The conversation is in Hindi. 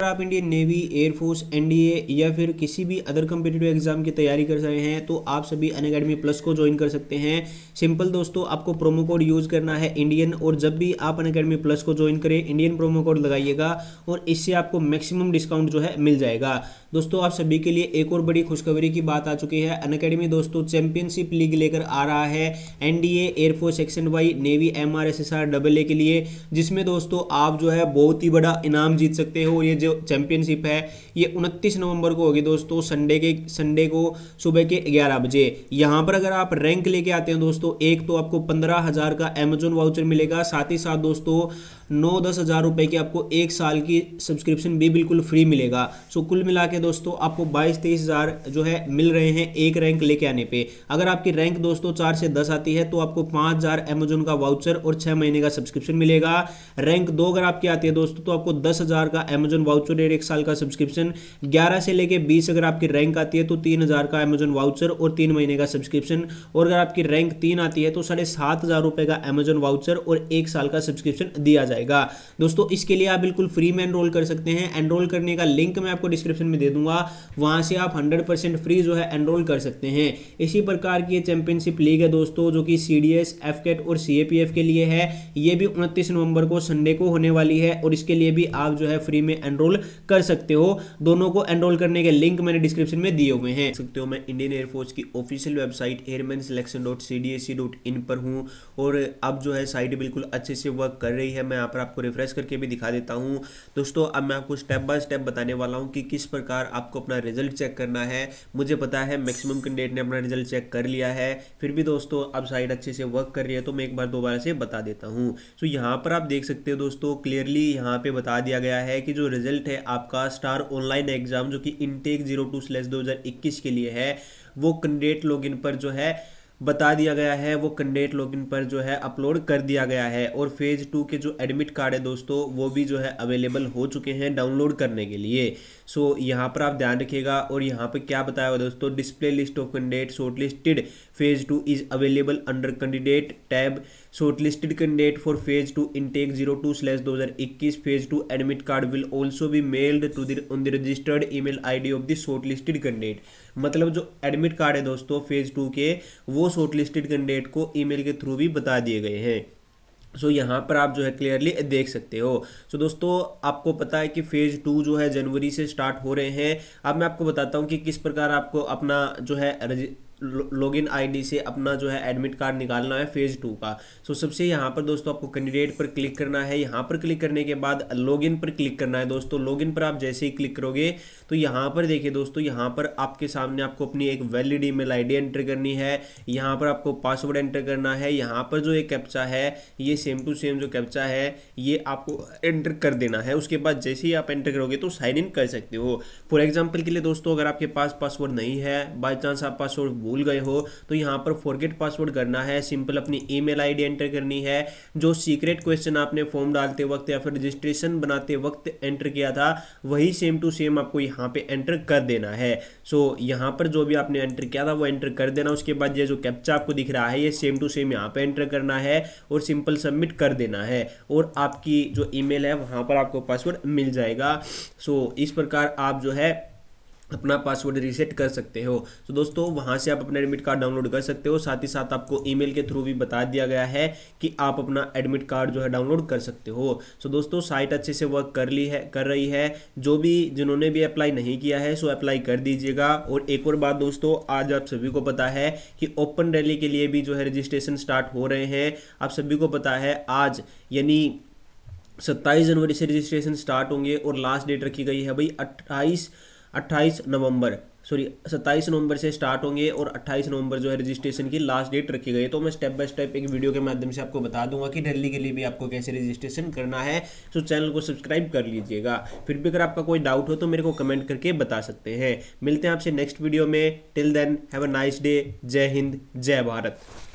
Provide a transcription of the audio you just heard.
अगर आप इंडियन नेवी एयरफोर्स एनडीए या फिर किसी भी अदर कम्पिटेटिव एग्जाम की तैयारी कर रहे हैं तो आप सभी अन अकेडमी प्लस को ज्वाइन कर सकते हैं सिंपल दोस्तों आपको प्रोमो कोड यूज़ करना है इंडियन और जब भी आप अन अकेडमी प्लस को ज्वाइन करें इंडियन प्रोमो कोड लगाइएगा और इससे आपको मैक्सिमम डिस्काउंट जो है मिल जाएगा दोस्तों आप सभी के लिए एक और बड़ी खुशखबरी की बात आ चुकी है अन अकेडमी दोस्तों चैंपियनशिप लीग लेकर आ रहा है NDA air force section Y navy M R S S R double A के लिए जिसमें दोस्तों आप जो है बहुत ही बड़ा इनाम जीत सकते हो ये जो चैंपियनशिप है ये उनतीस नवंबर को होगी दोस्तों संडे के संडे को सुबह के ग्यारह बजे यहाँ पर अगर आप रैंक लेके आते हैं दोस्तों एक तो आपको पंद्रह हजार का अमेजोन वाउचर मिलेगा साथ ही साथ दोस्तों नौ दस हज़ार रुपये की आपको एक साल की सब्सक्रिप्शन भी बिल्कुल फ्री मिलेगा सो कुल मिला के दोस्तों आपको बाईस तेईस हज़ार जो है मिल रहे हैं एक रैंक लेके आने पे अगर आपकी रैंक दोस्तों चार से दस आती है तो आपको पाँच हज़ार अमेजोन का वाउचर और छः महीने का सब्सक्रिप्शन मिलेगा रैंक दो अगर आपकी आती है दोस्तों तो आपको दस हज़ार का अमेजोन वाउचर और एक साल का सब्सक्रिप्शन ग्यारह से लेके बीस अगर आपकी रैंक आती है तो तीन हज़ार का अमेजोन वाउचर और तीन महीने का सब्सक्रिप्शन और अगर आपकी रैंक तीन आती है तो साढ़े सात हज़ार रुपये का अमेजोन वाउचर और एक साल का सब्सक्रिप्शन दिया जाए जाएगा दोस्तों इसके लिए आप बिल्कुल फ्री में एनरोल कर सकते हैं एनरोल करने का लिंक मैं आपको डिस्क्रिप्शन में दे दूंगा वहां से आप हंड्रेड परसेंट फ्री जो है एनरोल कर सकते हैं इसी प्रकार की चैंपियनशिप लीग है दोस्तों जो कि सी डी और सी के लिए है ये भी उनतीस नवंबर को संडे को होने वाली है और इसके लिए भी आप जो है फ्री में एनरोल कर सकते हो दोनों को एनरोल करने के लिंक मैंने डिस्क्रिप्शन में दिए हुए हैं सकते हो मैं इंडियन एयरफोर्स की official website airman selection dot C D S C dot in पर हूँ और अब जो है साइट बिल्कुल अच्छे से वर्क कर रही है मैं यहाँ पर आपको रिफ्रेश करके भी दिखा देता हूँ दोस्तों अब मैं आपको स्टेप बाय स्टेप बताने वाला हूँ कि किस प्रकार आपको अपना रिजल्ट चेक करना है मुझे पता है मैक्सिमम कैंडिडेट ने अपना रिजल्ट चेक कर लिया है फिर भी दोस्तों अब साइड अच्छे से वर्क कर रही है तो मैं एक बार दोबारा से बता देता हूँ सो यहाँ पर आप देख सकते हो दोस्तों क्लियरली यहाँ पर बता दिया गया है कि जो रिजल्ट है आपका स्टार ऑनलाइन एग्जाम जो कि इनटेक जीरो टू स्लेस दो के लिए है वो कैंडिडेट लॉगिन पर जो है बता दिया गया है वो कंडेट लॉगिन पर जो है अपलोड कर दिया गया है और फेज़ टू के जो एडमिट कार्ड है दोस्तों वो भी जो है अवेलेबल हो चुके हैं डाउनलोड करने के लिए सो so, यहाँ पर आप ध्यान रखिएगा और यहाँ पर क्या बताया हुआ दोस्तों display list of candidate shortlisted phase two is available under candidate tab shortlisted candidate for phase 2 intake 02/2021 phase 2 admit card will also be mailed to the on the registered email id of the shortlisted candidate मतलब जो एडमिट कार्ड है दोस्तों फेज टू के वो शॉर्टलिस्टेड कैंडिडेट को ईमेल के थ्रू भी बता दिए गए हैं सो so, यहाँ पर आप जो है क्लियरली देख सकते हो सो so, दोस्तों आपको पता है कि फेज़ टू जो है जनवरी से स्टार्ट हो रहे हैं अब मैं आपको बताता हूँ कि किस प्रकार आपको अपना जो है लॉगिन आईडी से अपना जो है एडमिट कार्ड निकालना है फेज़ टू का सो so, सबसे यहाँ पर दोस्तों आपको कैंडिडेट पर क्लिक करना है यहाँ पर क्लिक करने के बाद इन पर क्लिक करना है दोस्तों लॉगिन पर आप जैसे ही क्लिक करोगे तो यहाँ पर देखिए दोस्तों यहाँ पर आपके सामने आपको अपनी एक वैलिड ईमेल आईडी एंटर करनी है यहाँ पर आपको पासवर्ड एंटर करना है यहाँ पर जो एक कैप्चा है ये सेम टू सेम जो कैप्चा है ये आपको एंटर कर देना है उसके बाद जैसे ही आप एंटर करोगे तो साइन इन कर सकते हो फॉर एग्जाम्पल के लिए दोस्तों अगर आपके पास पासवर्ड नहीं है बाई चांस आप पासवर्ड भूल गए हो तो यहाँ पर फॉरगेट पासवर्ड करना है सिंपल अपनी ईमेल आईडी एंटर करनी है जो सीक्रेट क्वेश्चन आपने फॉर्म डालते वक्त या फिर रजिस्ट्रेशन बनाते वक्त एंटर किया था वही सेम टू सेम आपको यहाँ पे एंटर कर देना है सो so, यहाँ पर जो भी आपने एंटर किया था वो एंटर कर देना उसके बाद ये जो कैप्चा आपको दिख रहा है ये सेम टू सेम यहाँ पे एंटर करना है और सिंपल सबमिट कर देना है और आपकी जो ईमेल है वहाँ पर आपको पासवर्ड मिल जाएगा सो so, इस प्रकार आप जो है अपना पासवर्ड रीसेट कर सकते हो तो दोस्तों वहाँ से आप अपना एडमिट कार्ड डाउनलोड कर सकते हो साथ ही साथ आपको ईमेल के थ्रू भी बता दिया गया है कि आप अपना एडमिट कार्ड जो है डाउनलोड कर सकते हो सो दोस्तों साइट अच्छे से वर्क कर ली है कर रही है जो भी जिन्होंने भी अप्लाई नहीं किया है सो अप्लाई कर दीजिएगा और एक और बात दोस्तों आज आप सभी को पता है कि ओपन रैली के लिए भी जो है रजिस्ट्रेशन स्टार्ट हो रहे हैं आप सभी को पता है आज यानी सत्ताईस जनवरी से रजिस्ट्रेशन स्टार्ट होंगे और लास्ट डेट रखी गई है भाई अट्ठाईस 28... अट्ठाईस नवंबर सॉरी सत्ताईस नवंबर से स्टार्ट होंगे और 28 नवंबर जो है रजिस्ट्रेशन की लास्ट डेट रखी गई है तो मैं स्टेप बाय स्टेप एक वीडियो के माध्यम से आपको बता दूंगा कि दिल्ली के लिए भी आपको कैसे रजिस्ट्रेशन करना है तो चैनल को सब्सक्राइब कर लीजिएगा फिर भी अगर आपका कोई डाउट हो तो मेरे को कमेंट करके बता सकते हैं मिलते हैं आपसे नेक्स्ट वीडियो में till then have a nice day जय हिंद जय भारत